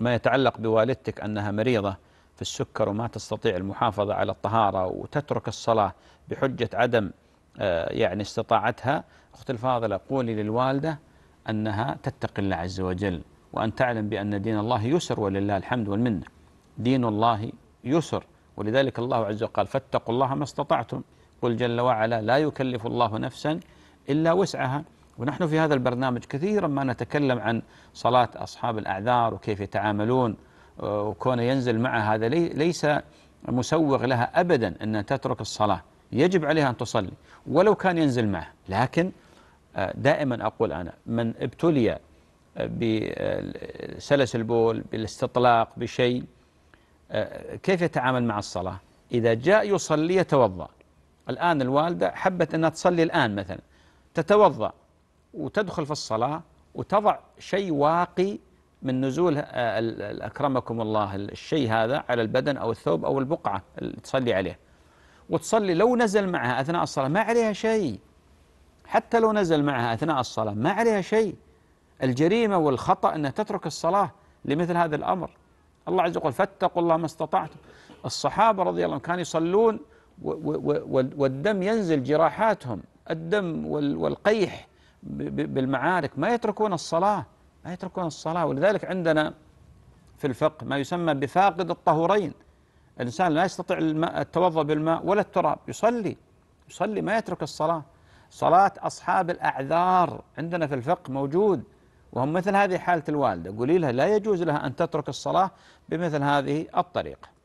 ما يتعلق بوالدتك أنها مريضة في السكر وما تستطيع المحافظة على الطهارة وتترك الصلاة بحجة عدم آه، يعني استطاعتها أخت الفاضلة قولي للوالدة أنها تتقي الله عز وجل وأن تعلم بأن دين الله يسر ولله الحمد والمنة دين الله يسر ولذلك الله عز وجل قال فاتقوا الله ما استطعتم قل جل وعلا لا يكلف الله نفسا إلا وسعها ونحن في هذا البرنامج كثيرا ما نتكلم عن صلاة أصحاب الأعذار وكيف يتعاملون آه، وكون ينزل معه هذا ليس مسوغ لها أبدا أن تترك الصلاة يجب عليها أن تصلي ولو كان ينزل معه لكن آه، دائما أقول أنا من ابتلي آه، بسلس البول بالاستطلاق بشيء كيف يتعامل مع الصلاة إذا جاء يصلي يتوضأ الآن الوالدة حبت أنها تصلي الآن مثلا تتوضأ وتدخل في الصلاة وتضع شيء واقي من نزول آه، أكرمكم الله الشيء هذا على البدن أو الثوب أو البقعة اللي تصلي عليه وتصلي لو نزل معها أثناء الصلاة ما عليها شيء حتى لو نزل معها أثناء الصلاة ما عليها شيء الجريمة والخطأ أنها تترك الصلاة لمثل هذا الأمر الله عز وجل فاتقوا الله ما استطعتم الصحابة رضي الله عنهم كانوا يصلون والدم ينزل جراحاتهم الدم والقيح بالمعارك ما يتركون الصلاة ما يتركون الصلاة ولذلك عندنا في الفقه ما يسمى بفاقد الطهورين الإنسان لا يستطيع الماء التوضأ بالماء ولا التراب يصلي يصلي ما يترك الصلاة صلاة أصحاب الأعذار عندنا في الفقه موجود وهم مثل هذه حالة الوالدة قولي لها لا يجوز لها أن تترك الصلاة بمثل هذه الطريقة